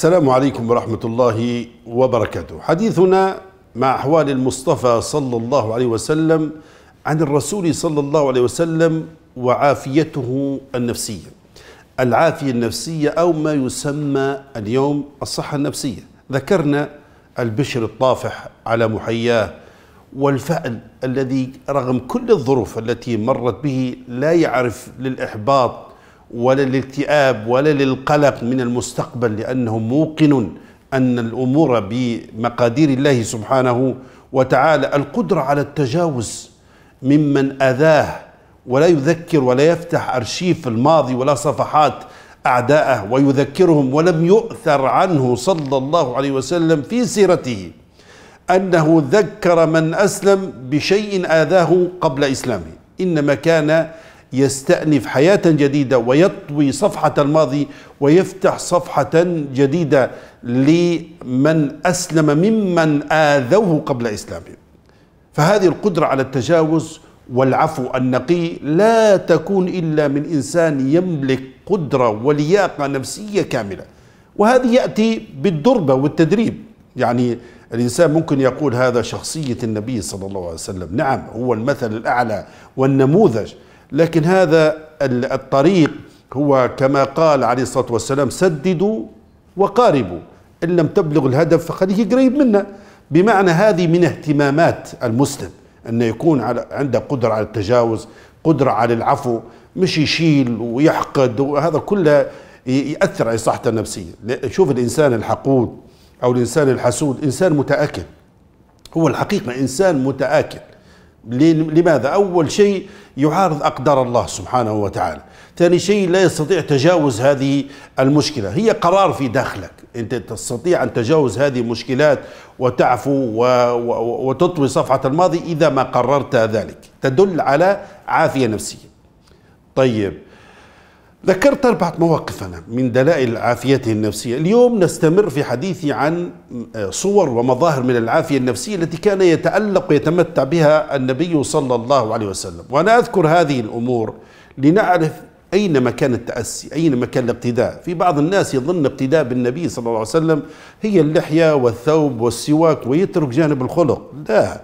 السلام عليكم ورحمة الله وبركاته حديثنا مع أحوال المصطفى صلى الله عليه وسلم عن الرسول صلى الله عليه وسلم وعافيته النفسية العافية النفسية أو ما يسمى اليوم الصحة النفسية ذكرنا البشر الطافح على محياه والفأل الذي رغم كل الظروف التي مرت به لا يعرف للإحباط ولا للاكتئاب ولا للقلق من المستقبل لأنه موقن أن الأمور بمقادير الله سبحانه وتعالى القدرة على التجاوز ممن أذاه ولا يذكر ولا يفتح أرشيف الماضي ولا صفحات أعداءه ويذكرهم ولم يؤثر عنه صلى الله عليه وسلم في سيرته أنه ذكر من أسلم بشيء آذاه قبل إسلامه إنما كان يستأنف حياة جديدة ويطوي صفحة الماضي ويفتح صفحة جديدة لمن أسلم ممن آذوه قبل إسلامه فهذه القدرة على التجاوز والعفو النقي لا تكون إلا من إنسان يملك قدرة ولياقة نفسية كاملة وهذه يأتي بالدربة والتدريب يعني الإنسان ممكن يقول هذا شخصية النبي صلى الله عليه وسلم نعم هو المثل الأعلى والنموذج لكن هذا الطريق هو كما قال عليه الصلاة والسلام سددوا وقاربوا إن لم تبلغ الهدف فخليه قريب منا بمعنى هذه من اهتمامات المسلم أنه يكون على عنده قدرة على التجاوز قدرة على العفو مش يشيل ويحقد وهذا كله يأثر على صحته النفسية شوف الإنسان الحقود أو الإنسان الحسود إنسان متآكل هو الحقيقة إنسان متآكل لماذا؟ أول شيء يعارض أقدار الله سبحانه وتعالى ثاني شيء لا يستطيع تجاوز هذه المشكلة هي قرار في داخلك أنت تستطيع أن تجاوز هذه المشكلات وتعفو و... وتطوي صفحة الماضي إذا ما قررت ذلك تدل على عافية نفسية طيب ذكرت أربعة مواقف أنا من دلائل عافيته النفسية اليوم نستمر في حديثي عن آه، صور ومظاهر من العافية النفسية التي كان يتألق ويتمتع بها النبي صلى الله عليه وسلم وأنا أذكر هذه الأمور لنعرف أين مكان التأسي أين مكان الاقتداء في بعض الناس يظن ابتداء بالنبي صلى الله عليه وسلم هي اللحية والثوب والسواك ويترك جانب الخلق لا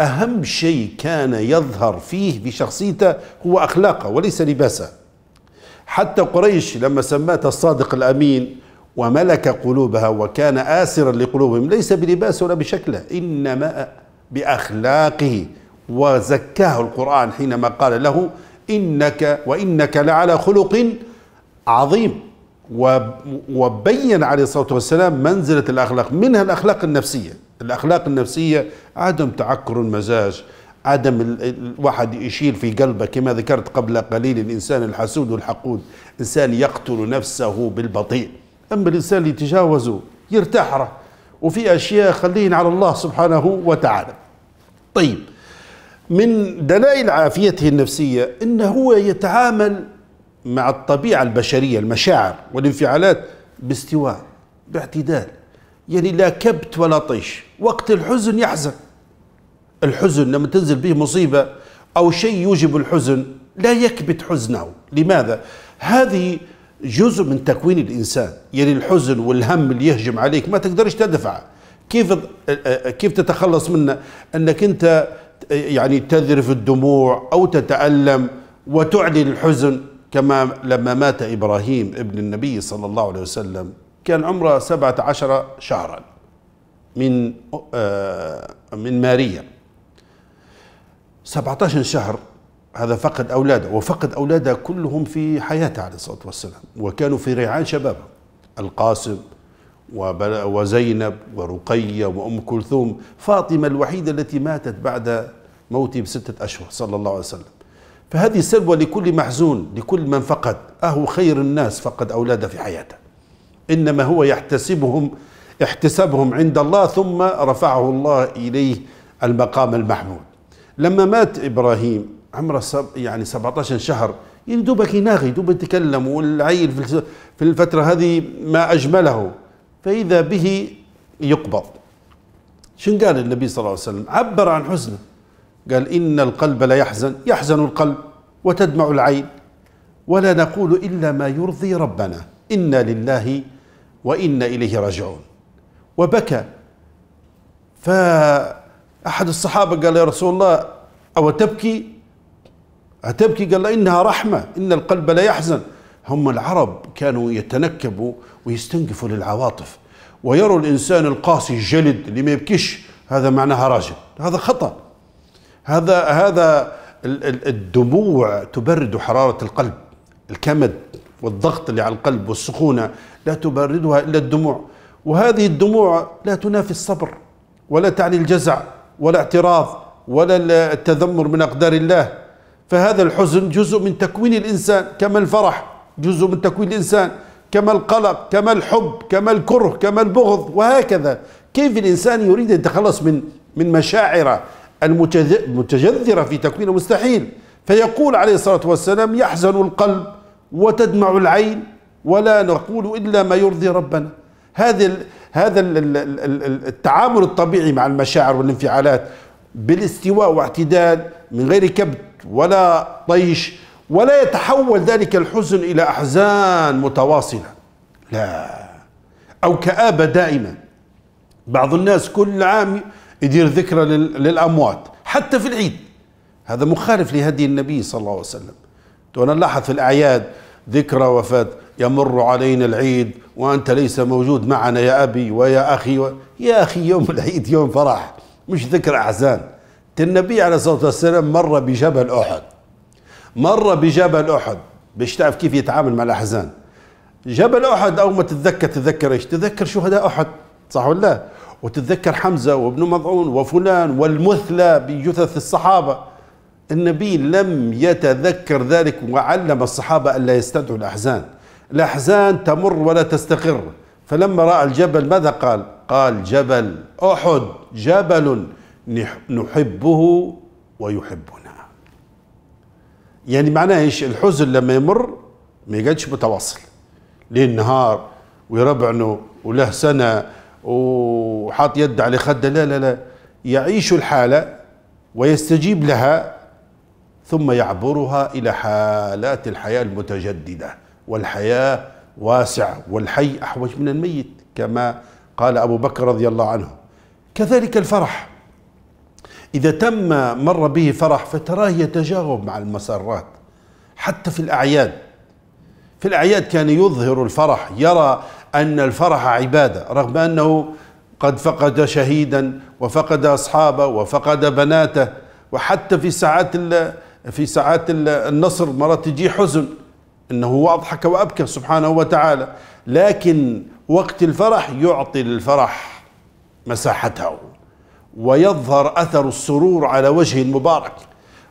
أهم شيء كان يظهر فيه في شخصيته هو أخلاقه وليس لباسه حتى قريش لما سمات الصادق الأمين وملك قلوبها وكان آسرا لقلوبهم ليس بلباسه ولا بشكله إنما بأخلاقه وزكاه القرآن حينما قال له إنك وإنك لعلى خلق عظيم وبين عليه الصلاة والسلام منزلة الأخلاق منها الأخلاق النفسية الأخلاق النفسية عدم تعكر المزاج عدم الواحد يشيل في قلبه كما ذكرت قبل قليل الإنسان الحسود والحقود إنسان يقتل نفسه بالبطيء أما الإنسان اللي تجاوزه يرتاح له وفي أشياء خلين على الله سبحانه وتعالى طيب من دلائل عافيته النفسية أنه هو يتعامل مع الطبيعة البشرية المشاعر والانفعالات باستواء باعتدال يعني لا كبت ولا طيش وقت الحزن يحزن الحزن لما تنزل به مصيبة أو شيء يوجب الحزن لا يكبت حزنه لماذا؟ هذه جزء من تكوين الإنسان يعني الحزن والهم اللي يهجم عليك ما تقدرش تدفعه كيف آه، آه، كيف تتخلص منه انك انت يعني تذرف الدموع او تتالم وتعلن الحزن كما لما مات ابراهيم ابن النبي صلى الله عليه وسلم كان عمره سبعة عشر شهرا من آه، من ماريا 17 شهر هذا فقد أولاده وفقد أولاده كلهم في حياته عليه الصلاة والسلام وكانوا في ريعان شبابه القاسم وزينب ورقية وأم كلثوم فاطمة الوحيدة التي ماتت بعد موته بستة أشهر صلى الله عليه وسلم فهذه سلوى لكل محزون لكل من فقد أهو خير الناس فقد أولاده في حياته إنما هو يحتسبهم احتسابهم عند الله ثم رفعه الله إليه المقام المحمود لما مات إبراهيم عمره سب يعني 17 شهر يعني دوبك يناغي دوب يتكلم والعيل في الفترة هذه ما أجمله فإذا به يقبض شن قال النبي صلى الله عليه وسلم عبر عن حزنه قال إن القلب لا يحزن يحزن القلب وتدمع العين ولا نقول إلا ما يرضي ربنا إنا لله وإنا إليه راجعون وبكى ف أحد الصحابة قال يا رسول الله أو تبكي أتبكي قال له إنها رحمة إن القلب لا يحزن هم العرب كانوا يتنكبوا ويستنقفوا للعواطف ويروا الإنسان القاسي الجلد اللي ما يبكيش هذا معناها راجل هذا خطأ هذا هذا الدموع تبرد حرارة القلب الكمد والضغط اللي على القلب والسخونة لا تبردها إلا الدموع وهذه الدموع لا تنافي الصبر ولا تعني الجزع ولا اعتراض ولا التذمر من أقدار الله فهذا الحزن جزء من تكوين الإنسان كما الفرح جزء من تكوين الإنسان كما القلق كما الحب كما الكره كما البغض وهكذا كيف الإنسان يريد أن يتخلص من من مشاعره المتجذرة في تكوينه مستحيل فيقول عليه الصلاة والسلام يحزن القلب وتدمع العين ولا نقول إلا ما يرضي ربنا هذه هذا التعامل الطبيعي مع المشاعر والانفعالات بالاستواء واعتدال من غير كبت ولا طيش ولا يتحول ذلك الحزن الى احزان متواصله لا او كابه دائمه بعض الناس كل عام يدير ذكرى للاموات حتى في العيد هذا مخالف لهدي النبي صلى الله عليه وسلم وانا نلاحظ في الاعياد ذكرى وفاة يمر علينا العيد وأنت ليس موجود معنا يا أبي ويا أخي و... يا أخي يوم العيد يوم فرح مش ذكرى أحزان النبي عليه الصلاة والسلام مر بجبل أحد مر بجبل أحد باش تعرف كيف يتعامل مع الأحزان جبل أحد أول ما تتذكر تتذكر إيش تتذكر شهداء أحد صح ولا لا وتتذكر حمزة وابن مضعون وفلان والمثلى بجثث الصحابة النبي لم يتذكر ذلك وعلم الصحابة ألا يستدعوا الأحزان الأحزان تمر ولا تستقر فلما رأى الجبل ماذا قال قال جبل أحد جبل نحبه ويحبنا يعني معناه ايش الحزن لما يمر ما يقعدش متواصل ليل نهار ويربعنه وله سنة وحاط يد على خده لا لا لا يعيش الحالة ويستجيب لها ثم يعبرها إلى حالات الحياة المتجددة والحياة واسعة والحي أحوج من الميت كما قال أبو بكر رضي الله عنه كذلك الفرح إذا تم مر به فرح فتراه يتجاوب مع المسرات حتى في الأعياد في الأعياد كان يظهر الفرح يرى أن الفرح عبادة رغم أنه قد فقد شهيدا وفقد أصحابه وفقد بناته وحتى في ساعات في ساعات النصر مرات تجي حزن انه هو اضحك وابكى سبحانه وتعالى لكن وقت الفرح يعطي للفرح مساحته ويظهر اثر السرور على وجه المبارك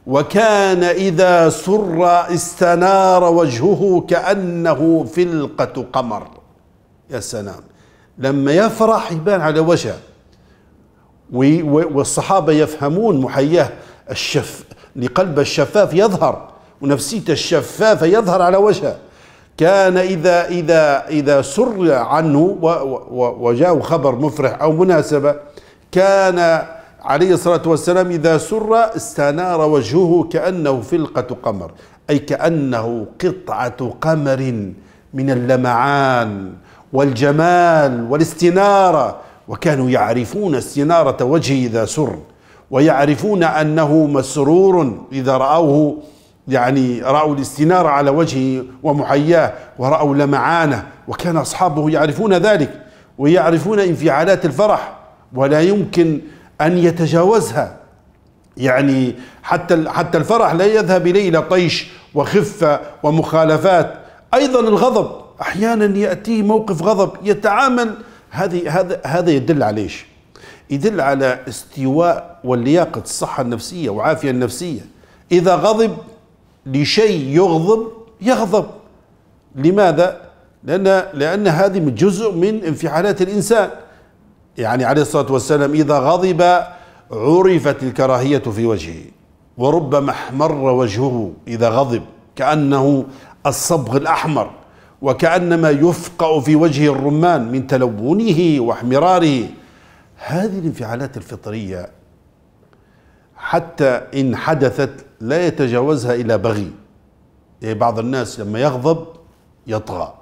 وكان اذا سر استنار وجهه كانه فلقه قمر يا سلام لما يفرح يبان على وجهه والصحابه يفهمون محياه الشف لقلب الشفاف يظهر ونفسيته الشفافة يظهر على وجهه كان إذا إذا إذا سر عنه وجاءه خبر مفرح أو مناسبة كان عليه الصلاة والسلام إذا سر استنار وجهه كأنه فلقة قمر أي كأنه قطعة قمر من اللمعان والجمال والاستنارة وكانوا يعرفون استنارة وجهه إذا سر ويعرفون أنه مسرور إذا رأوه يعني رأوا الاستنارة على وجهه ومحياه ورأوا لمعانه وكان أصحابه يعرفون ذلك ويعرفون انفعالات الفرح ولا يمكن أن يتجاوزها يعني حتى حتى الفرح لا يذهب إليه إلى طيش وخفة ومخالفات أيضا الغضب أحيانا يأتيه موقف غضب يتعامل هذه هذا هذا يدل على ايش؟ يدل على استواء واللياقة الصحة النفسية وعافية النفسية إذا غضب لشيء يغضب يغضب لماذا؟ لأن, لأن هذه من جزء من انفعالات الإنسان يعني عليه الصلاة والسلام إذا غضب عرفت الكراهية في وجهه وربما احمر وجهه إذا غضب كأنه الصبغ الأحمر وكأنما يفقأ في وجهه الرمان من تلونه واحمراره هذه الانفعالات الفطرية حتى إن حدثت لا يتجاوزها إلى بغي يعني بعض الناس لما يغضب يطغى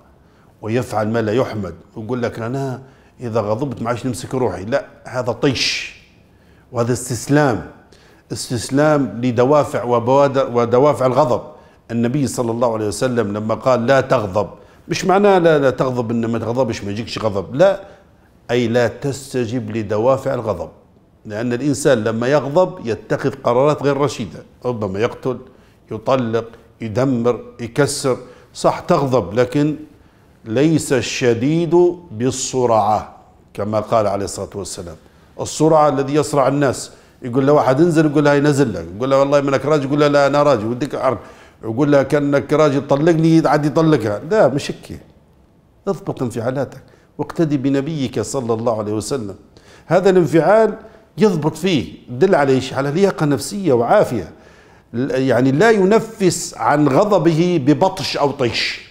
ويفعل ما لا يحمد ويقول لك أنا إذا غضبت ما عادش نمسك روحي لا هذا طيش وهذا استسلام استسلام لدوافع ودوافع الغضب النبي صلى الله عليه وسلم لما قال لا تغضب مش معناه لا, لا تغضب إنما ما تغضبش ما يجيكش غضب لا أي لا تستجب لدوافع الغضب لأن الإنسان لما يغضب يتخذ قرارات غير رشيدة ربما يقتل يطلق يدمر يكسر صح تغضب لكن ليس الشديد بالسرعة كما قال عليه الصلاة والسلام السرعة الذي يصرع الناس يقول له واحد انزل يقول له ينزل لك يقول له والله منك راجل يقول له لا أنا راجل وديك عرض يقول لها كأنك راجل طلقني عاد يطلقها لا مش هيك اضبط انفعالاتك واقتدي بنبيك صلى الله عليه وسلم هذا الانفعال يضبط فيه دل عليه ايش على لياقه نفسيه وعافيه يعني لا ينفس عن غضبه ببطش او طيش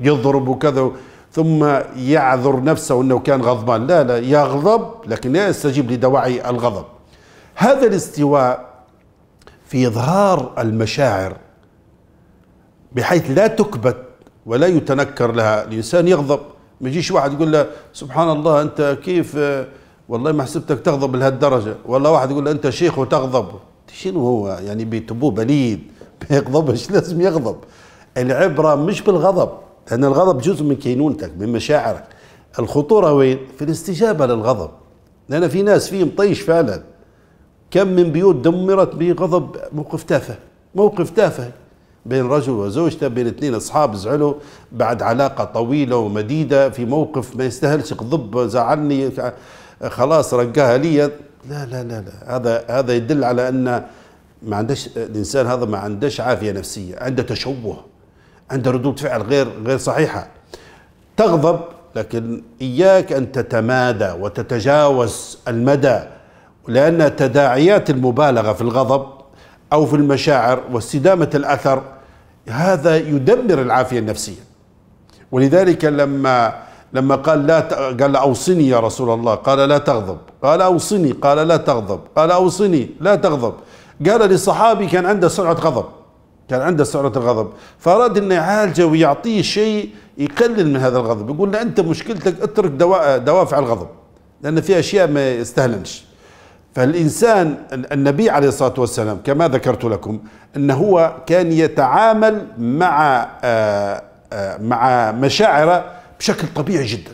يضرب وكذا ثم يعذر نفسه انه كان غضبان لا لا يغضب لكن لا يستجيب لدواعي الغضب هذا الاستواء في اظهار المشاعر بحيث لا تكبت ولا يتنكر لها الانسان يغضب ما يجيش واحد يقول له سبحان الله انت كيف آه، والله ما حسبتك تغضب لهالدرجه والله واحد يقول له انت شيخ وتغضب شنو هو يعني بتبوه بليد ما يغضبش لازم يغضب العبره مش بالغضب لان الغضب جزء من كينونتك من مشاعرك الخطوره وين في الاستجابه للغضب لان في ناس فيهم طيش فعلا كم من بيوت دمرت بغضب موقف تافه موقف تافه بين رجل وزوجته بين اثنين اصحاب زعلوا بعد علاقه طويله ومديده في موقف ما يستاهلش غضب زعلني خلاص رقاها لي لا لا لا لا هذا هذا يدل على ان ما عندش الانسان هذا ما عندش عافيه نفسيه عنده تشوه عنده ردود فعل غير غير صحيحه تغضب لكن اياك ان تتمادى وتتجاوز المدى لان تداعيات المبالغه في الغضب أو في المشاعر واستدامة الأثر هذا يدمر العافية النفسية ولذلك لما لما قال لا قال أوصني يا رسول الله قال لا تغضب قال أوصني قال لا تغضب قال أوصني لا تغضب قال لصحابي كان عنده سرعة غضب كان عنده سرعة الغضب فأراد أن يعالجه ويعطيه شيء يقلل من هذا الغضب يقول له أنت مشكلتك اترك دوافع الغضب لأن في أشياء ما يستهلنش فالإنسان النبي عليه الصلاة والسلام كما ذكرت لكم أن هو كان يتعامل مع آه، آه، مع مشاعره بشكل طبيعي جدا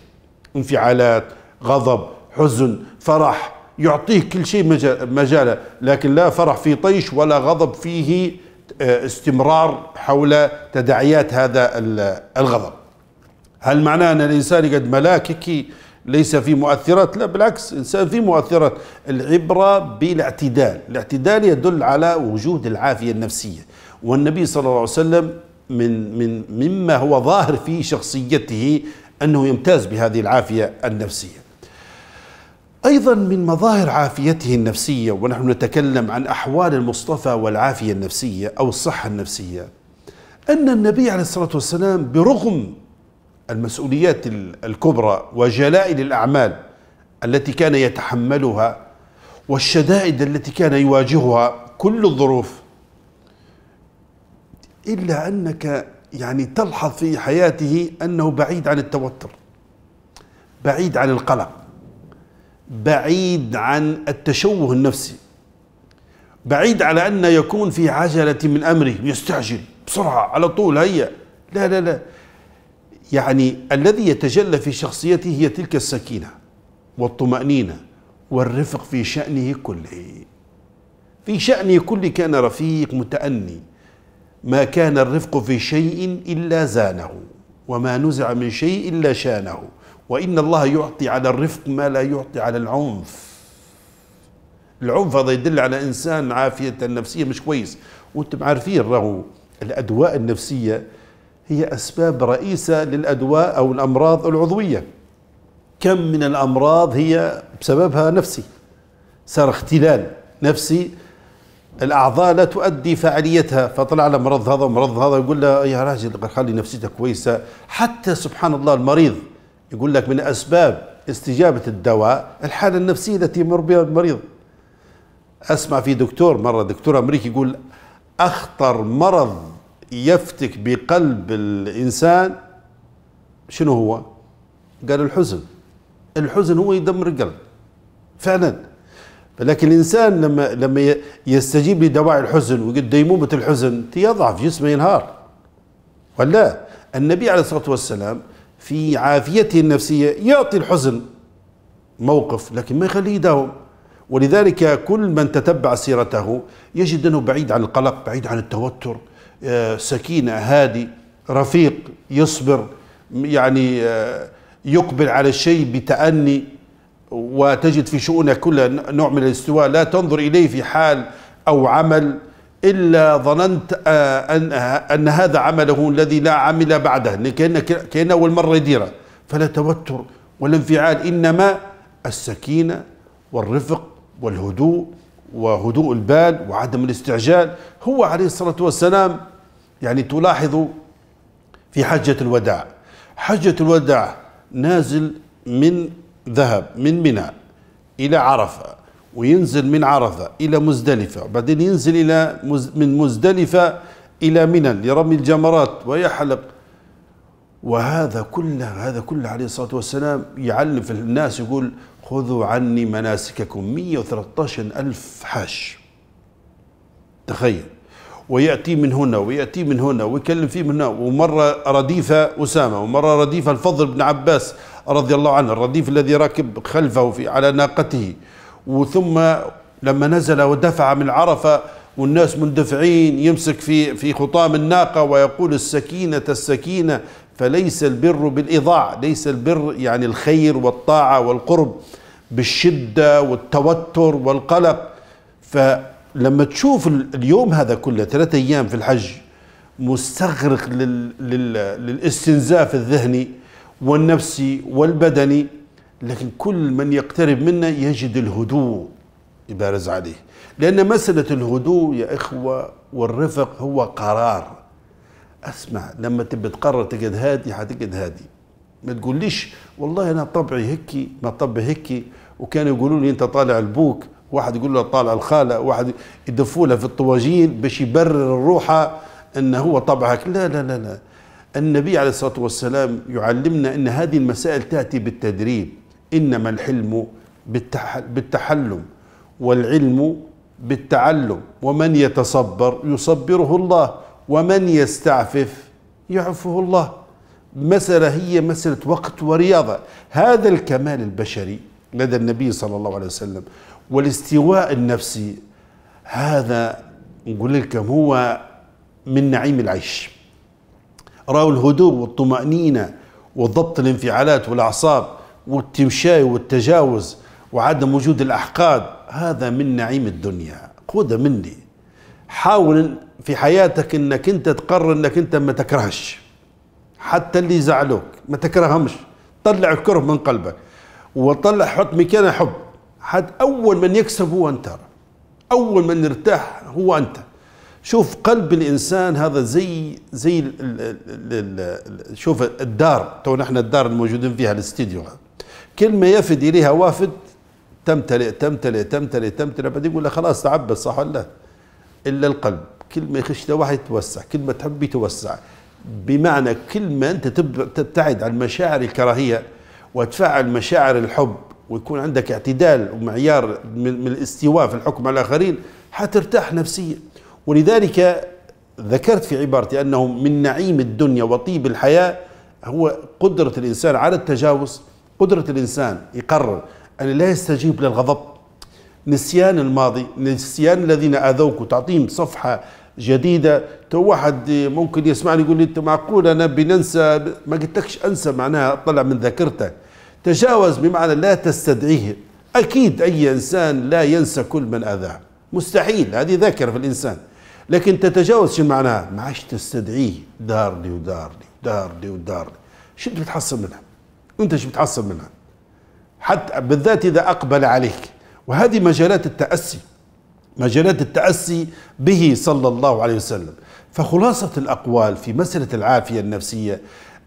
انفعالات غضب حزن فرح يعطيه كل شيء مجاله لكن لا فرح في طيش ولا غضب فيه آه، استمرار حول تداعيات هذا الغضب هل معناه أن الإنسان قد ملاككي ليس في مؤثرات لا بالعكس الإنسان في مؤثرات العبرة بالاعتدال الاعتدال يدل على وجود العافية النفسية والنبي صلى الله عليه وسلم من من مما هو ظاهر في شخصيته أنه يمتاز بهذه العافية النفسية أيضا من مظاهر عافيته النفسية ونحن نتكلم عن أحوال المصطفى والعافية النفسية أو الصحة النفسية أن النبي عليه الصلاة والسلام برغم المسؤوليات الكبرى وجلائل الأعمال التي كان يتحملها والشدائد التي كان يواجهها كل الظروف إلا أنك يعني تلحظ في حياته أنه بعيد عن التوتر بعيد عن القلق بعيد عن التشوه النفسي بعيد على أن يكون في عجلة من أمره يستعجل بسرعة على طول هيا لا لا لا يعني الذي يتجلى في شخصيته هي تلك السكينة والطمأنينة والرفق في شأنه كله في شأنه كله كان رفيق متأني ما كان الرفق في شيء إلا زانه وما نزع من شيء إلا شانه وإن الله يعطي على الرفق ما لا يعطي على العنف العنف هذا يدل على إنسان عافية النفسية مش كويس وانتم عارفين راهو الأدواء النفسية هي أسباب رئيسة للأدواء أو الأمراض العضوية كم من الأمراض هي بسببها نفسي صار اختلال نفسي الأعضاء لا تؤدي فعاليتها فطلع له مرض هذا ومرض هذا يقول له يا راجل خلي نفسيتك كويسة حتى سبحان الله المريض يقول لك من أسباب استجابة الدواء الحالة النفسية التي يمر بها المريض أسمع في دكتور مرة دكتور أمريكي يقول أخطر مرض يفتك بقلب الإنسان شنو هو قال الحزن الحزن هو يدمر القلب فعلا لكن الإنسان لما لما يستجيب لدواعي الحزن ويقول ديمومة الحزن يضعف جسمه ينهار ولا النبي عليه الصلاة والسلام في عافيته النفسية يعطي الحزن موقف لكن ما يخليه يداوم ولذلك كل من تتبع سيرته يجد أنه بعيد عن القلق بعيد عن التوتر آه، سكينة هادي رفيق يصبر يعني آه، يقبل على الشيء بتأني وتجد في شؤونك كلها نوع من الاستواء لا تنظر إليه في حال أو عمل إلا ظننت آه، أن, أن هذا عمله الذي لا عمل بعده كأن كأن أول مرة يديره فلا توتر ولا انفعال إنما السكينة والرفق والهدوء وهدوء البال وعدم الاستعجال هو عليه الصلاة والسلام يعني تلاحظ في حجة الوداع حجة الوداع نازل من ذهب من منى إلى عرفة وينزل من عرفة إلى مزدلفة وبعدين ينزل إلى مز من مزدلفة إلى منى لرمي الجمرات ويحلق وهذا كله هذا كله عليه الصلاه والسلام يعلم في الناس يقول خذوا عني مناسككم 113 ألف حاج تخيل ويأتي من هنا ويأتي من هنا ويكلم فيه من هنا ومرة رديفة أسامة ومرة رديفة الفضل بن عباس رضي الله عنه الرديف الذي راكب خلفه في على ناقته وثم لما نزل ودفع من عرفة والناس مندفعين يمسك في في خطام الناقة ويقول السكينة السكينة فليس البر بالإضاعة ليس البر يعني الخير والطاعة والقرب بالشدة والتوتر والقلق فلما تشوف اليوم هذا كله ثلاثة أيام في الحج مستغرق لل... لل... للاستنزاف الذهني والنفسي والبدني لكن كل من يقترب منا يجد الهدوء يبارز عليه لأن مسألة الهدوء يا إخوة والرفق هو قرار اسمع لما تبى تقرر تقعد هادي حتقعد هادي ما تقوليش والله انا طبعي هيك ما طبعي هيك وكانوا يقولوا لي انت طالع البوك واحد يقول له طالع الخاله واحد يدفوا له في الطواجين باش يبرر روحه ان هو طبعك لا لا لا لا النبي عليه الصلاه والسلام يعلمنا ان هذه المسائل تاتي بالتدريب انما الحلم بالتحلم والعلم بالتعلم ومن يتصبر يصبره الله ومن يستعفف يعفه الله مسألة هي مسألة وقت ورياضة هذا الكمال البشري لدى النبي صلى الله عليه وسلم والاستواء النفسي هذا نقول لكم هو من نعيم العيش راوا الهدوء والطمأنينة وضبط الانفعالات والأعصاب والتمشاي والتجاوز وعدم وجود الأحقاد هذا من نعيم الدنيا خذها مني حاول في حياتك انك انت تقرر انك انت ما تكرهش حتى اللي زعلوك ما تكرههمش طلع الكره من قلبك وطلع حط مكانه حب حد اول من يكسب هو انت اول من يرتاح هو انت شوف قلب الانسان هذا زي زي الـ الـ الـ شوف الدار تو نحن الدار الموجودين فيها الاستديو كل ما يفد اليها وافد تمتلئ تمتلئ تمتلئ تمتلئ بعدين يقول خلاص تعبت صح ولا الا القلب كل ما يخش ده واحد يتوسع كل ما تحب يتوسع بمعنى كل ما أنت تبتعد عن مشاعر الكراهية وتفعل مشاعر الحب ويكون عندك اعتدال ومعيار من الاستواء في الحكم على الآخرين حترتاح نفسيا ولذلك ذكرت في عبارتي أنه من نعيم الدنيا وطيب الحياة هو قدرة الإنسان على التجاوز قدرة الإنسان يقرر أن لا يستجيب للغضب نسيان الماضي نسيان الذين اذوك وتعطيهم صفحه جديده تو واحد ممكن يسمعني يقول لي انت معقول انا بننسى ما قلتلكش انسى معناها اطلع من ذاكرتك تجاوز بمعنى لا تستدعيه اكيد اي انسان لا ينسى كل من اذاه مستحيل هذه ذاكره في الانسان لكن تتجاوز شو معناها ما عادش تستدعيه دار لي ودار لي ودار لي ودار لي شو بتحصل منها انت شو بتحصل منها حتى بالذات اذا اقبل عليك وهذه مجالات التأسي مجالات التأسي به صلى الله عليه وسلم فخلاصة الأقوال في مسألة العافية النفسية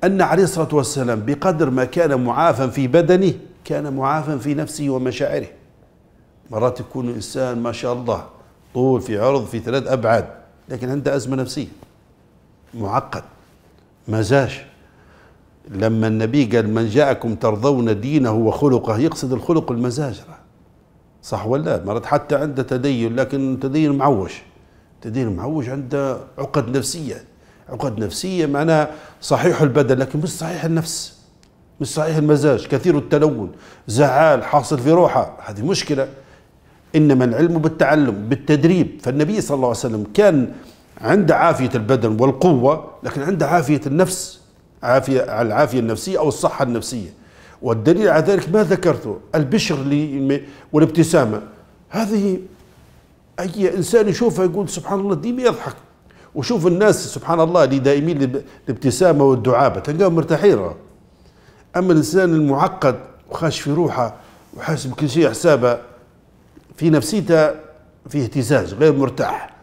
أن عليه الصلاة والسلام بقدر ما كان معافا في بدنه كان معافا في نفسه ومشاعره مرات يكون الإنسان ما شاء الله طول في عرض في ثلاث أبعاد لكن عنده أزمة نفسية معقد مزاج لما النبي قال من جاءكم ترضون دينه وخلقه يقصد الخلق والمزاج صح ولا مرات حتى عنده تدين لكن تدين معوج تدين معوج عنده عقد نفسية عقد نفسية معناها صحيح البدن لكن مش صحيح النفس مش صحيح المزاج كثير التلون زعال حاصل في روحه هذه مشكلة إنما العلم بالتعلم بالتدريب فالنبي صلى الله عليه وسلم كان عنده عافية البدن والقوة لكن عنده عافية النفس عافية العافية النفسية أو الصحة النفسية والدليل على ذلك ما ذكرته البشر والابتسامة هذه أي إنسان يشوفها يقول سبحان الله ديما يضحك وشوف الناس سبحان الله اللي دائمين الابتسامة والدعابة تلقاهم مرتاحين أما الإنسان المعقد وخاش في روحه وحاسب كل شيء حسابه في نفسيته في اهتزاز غير مرتاح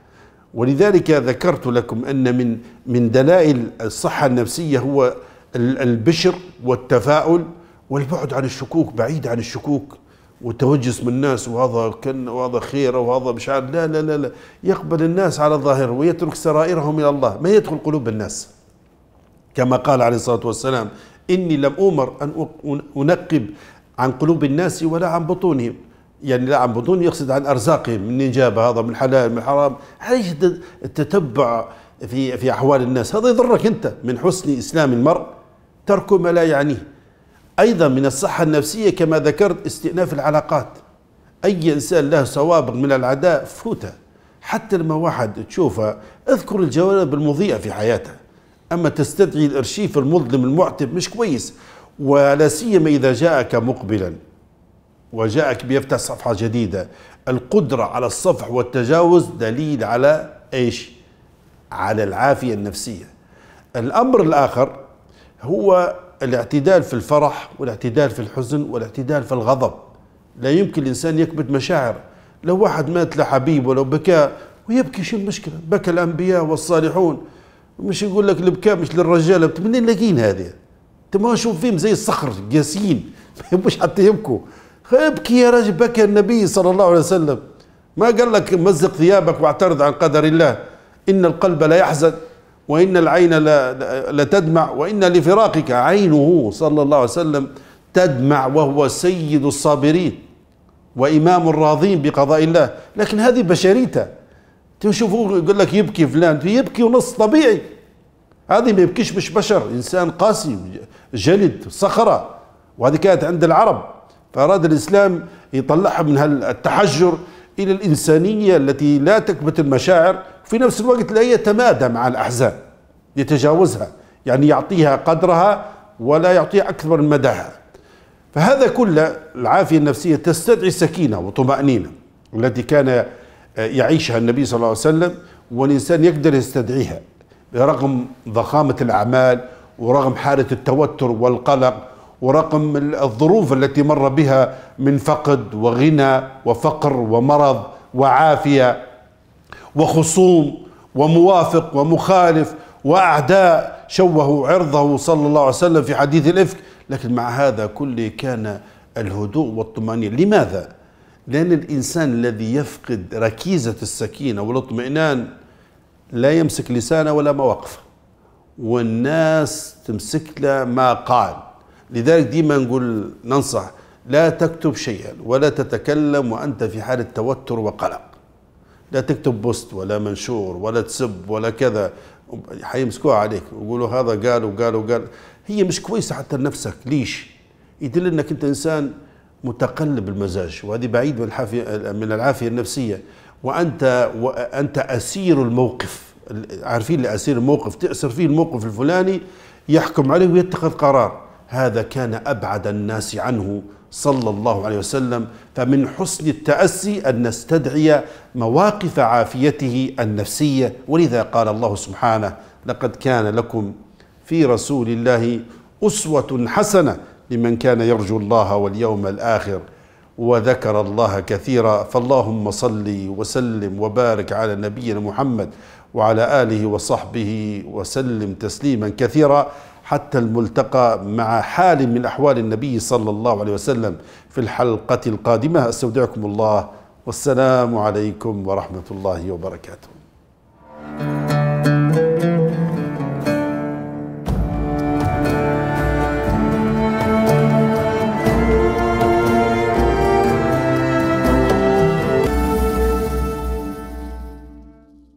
ولذلك ذكرت لكم أن من من دلائل الصحة النفسية هو البشر والتفاؤل والبعد عن الشكوك بعيد عن الشكوك والتوجس من الناس وهذا كن وهذا خير وهذا مش عارف لا لا لا لا يقبل الناس على الظاهر ويترك سرائرهم الى الله ما يدخل قلوب الناس كما قال عليه الصلاه والسلام اني لم امر ان انقب عن قلوب الناس ولا عن بطونهم يعني لا عن بطون يقصد عن ارزاقهم من نجابه هذا من حلال من حرام عايش التتبع في في احوال الناس هذا يضرك انت من حسن اسلام المرء ترك ما لا يعنيه أيضا من الصحة النفسية كما ذكرت استئناف العلاقات أي إنسان له سوابق من العداء فوته حتى لما واحد تشوفه اذكر الجوانب المضيئة في حياته أما تستدعي الأرشيف المظلم المعتب مش كويس ولا سيما إذا جاءك مقبلا وجاءك بيفتح صفحة جديدة القدرة على الصفح والتجاوز دليل على إيش على العافية النفسية الأمر الآخر هو الاعتدال في الفرح والاعتدال في الحزن والاعتدال في الغضب لا يمكن الإنسان يكبت مشاعر لو واحد مات لحبيب ولو بكى ويبكي شو المشكلة بكى الأنبياء والصالحون مش يقول لك البكاء مش للرجال منين لاقين هذه انت ما شوف فيهم زي الصخر قاسيين ما يبوش حتى يبكوا ابكي يا رجل بكى النبي صلى الله عليه وسلم ما قال لك مزق ثيابك واعترض عن قدر الله إن القلب لا يحزن وإن العين لتدمع وإن لفراقك عينه صلى الله عليه وسلم تدمع وهو سيد الصابرين وإمام الراضين بقضاء الله لكن هذه بشريته تشوفوه يقول لك يبكي فلان يبكي ونص طبيعي هذه ما يبكيش مش بشر إنسان قاسي جلد صخرة وهذه كانت عند العرب فأراد الإسلام يطلعها من التحجر إلى الإنسانية التي لا تكبت المشاعر في نفس الوقت لا يتمادى مع الأحزان يتجاوزها يعني يعطيها قدرها ولا يعطيها أكثر من مداها فهذا كله العافية النفسية تستدعي سكينة وطمأنينة التي كان يعيشها النبي صلى الله عليه وسلم والإنسان يقدر يستدعيها رغم ضخامة الأعمال ورغم حالة التوتر والقلق ورغم الظروف التي مر بها من فقد وغنى وفقر ومرض وعافية وخصوم وموافق ومخالف وأعداء شوهوا عرضه صلى الله عليه وسلم في حديث الإفك لكن مع هذا كله كان الهدوء والطمأنينة لماذا؟ لأن الإنسان الذي يفقد ركيزة السكينة والاطمئنان لا يمسك لسانه ولا مواقفه والناس تمسك له ما قال لذلك ديما نقول ننصح لا تكتب شيئا ولا تتكلم وأنت في حالة توتر وقلق لا تكتب بوست ولا منشور ولا تسب ولا كذا حيمسكوها عليك ويقولوا هذا قال وقال وقال هي مش كويسه حتى لنفسك ليش؟ يدل انك انت انسان متقلب المزاج وهذه بعيد من من العافيه النفسيه وانت وانت اسير الموقف عارفين اللي اسير الموقف تاسر فيه الموقف الفلاني يحكم عليه ويتخذ قرار هذا كان ابعد الناس عنه صلى الله عليه وسلم فمن حسن التأسي أن نستدعي مواقف عافيته النفسية ولذا قال الله سبحانه لقد كان لكم في رسول الله أسوة حسنة لمن كان يرجو الله واليوم الآخر وذكر الله كثيرا فاللهم صل وسلم وبارك على نبينا محمد وعلى آله وصحبه وسلم تسليما كثيرا حتى الملتقى مع حال من أحوال النبي صلى الله عليه وسلم في الحلقة القادمة أستودعكم الله والسلام عليكم ورحمة الله وبركاته